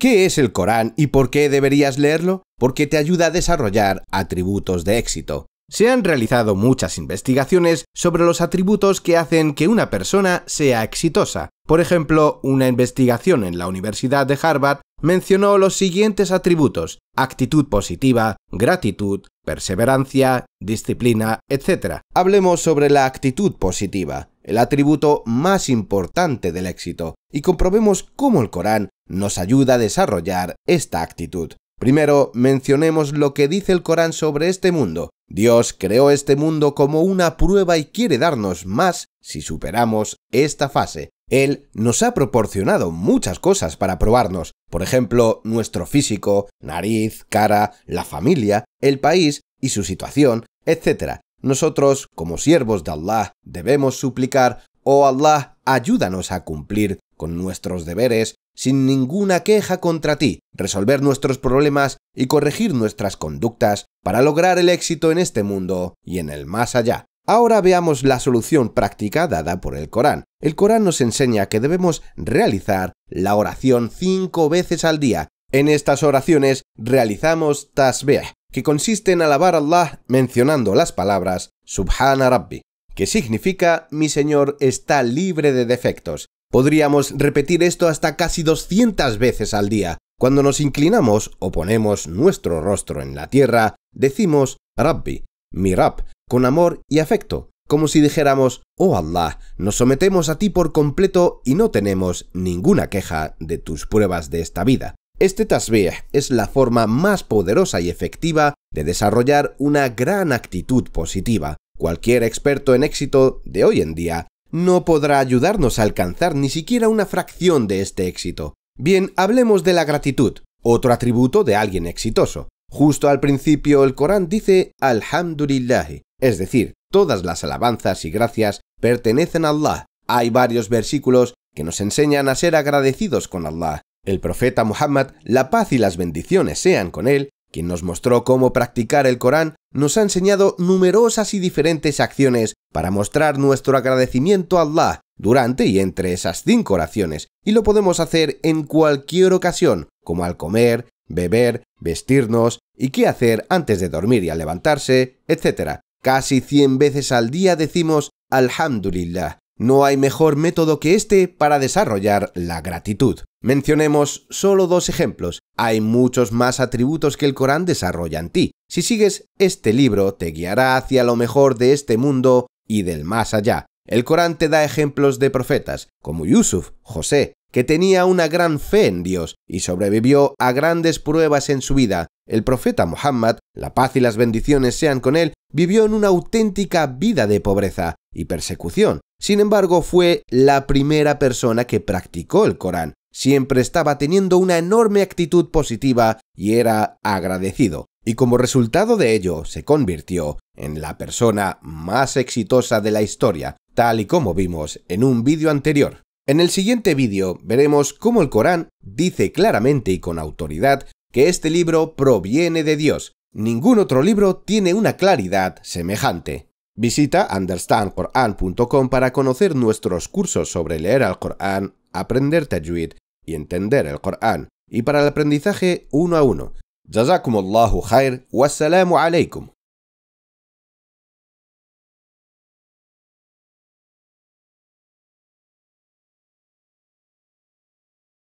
¿Qué es el Corán y por qué deberías leerlo? Porque te ayuda a desarrollar atributos de éxito. Se han realizado muchas investigaciones sobre los atributos que hacen que una persona sea exitosa. Por ejemplo, una investigación en la Universidad de Harvard mencionó los siguientes atributos, actitud positiva, gratitud, perseverancia, disciplina, etc. Hablemos sobre la actitud positiva, el atributo más importante del éxito, y comprobemos cómo el Corán nos ayuda a desarrollar esta actitud. Primero, mencionemos lo que dice el Corán sobre este mundo. Dios creó este mundo como una prueba y quiere darnos más si superamos esta fase. Él nos ha proporcionado muchas cosas para probarnos, por ejemplo, nuestro físico, nariz, cara, la familia, el país y su situación, etc. Nosotros, como siervos de Allah, debemos suplicar, oh Allah, ayúdanos a cumplir con nuestros deberes, sin ninguna queja contra ti, resolver nuestros problemas y corregir nuestras conductas para lograr el éxito en este mundo y en el más allá. Ahora veamos la solución práctica dada por el Corán. El Corán nos enseña que debemos realizar la oración cinco veces al día. En estas oraciones realizamos tasbih, que consiste en alabar a Allah mencionando las palabras Subhana Rabbi, que significa mi Señor está libre de defectos. Podríamos repetir esto hasta casi 200 veces al día. Cuando nos inclinamos o ponemos nuestro rostro en la tierra, decimos Rabbi, mi Rab, con amor y afecto, como si dijéramos, oh Allah, nos sometemos a ti por completo y no tenemos ninguna queja de tus pruebas de esta vida. Este tasbih es la forma más poderosa y efectiva de desarrollar una gran actitud positiva. Cualquier experto en éxito de hoy en día no podrá ayudarnos a alcanzar ni siquiera una fracción de este éxito. Bien, hablemos de la gratitud, otro atributo de alguien exitoso. Justo al principio el Corán dice alhamdulillahi, es decir, todas las alabanzas y gracias pertenecen a Allah. Hay varios versículos que nos enseñan a ser agradecidos con Allah. El profeta Muhammad, la paz y las bendiciones sean con él, quien nos mostró cómo practicar el Corán, nos ha enseñado numerosas y diferentes acciones para mostrar nuestro agradecimiento a Allah durante y entre esas cinco oraciones, y lo podemos hacer en cualquier ocasión, como al comer, beber, vestirnos y qué hacer antes de dormir y al levantarse, etc. Casi 100 veces al día decimos Alhamdulillah. No hay mejor método que este para desarrollar la gratitud. Mencionemos solo dos ejemplos. Hay muchos más atributos que el Corán desarrolla en ti. Si sigues este libro, te guiará hacia lo mejor de este mundo y del más allá. El Corán te da ejemplos de profetas, como Yusuf, José, que tenía una gran fe en Dios y sobrevivió a grandes pruebas en su vida. El profeta Muhammad, la paz y las bendiciones sean con él, vivió en una auténtica vida de pobreza y persecución. Sin embargo, fue la primera persona que practicó el Corán. Siempre estaba teniendo una enorme actitud positiva y era agradecido y como resultado de ello se convirtió en la persona más exitosa de la historia, tal y como vimos en un vídeo anterior. En el siguiente vídeo veremos cómo el Corán dice claramente y con autoridad que este libro proviene de Dios. Ningún otro libro tiene una claridad semejante. Visita understandquran.com para conocer nuestros cursos sobre leer al Corán, aprender Tajweed y entender el Corán, y para el aprendizaje uno a uno. جزاكم الله خير والسلام عليكم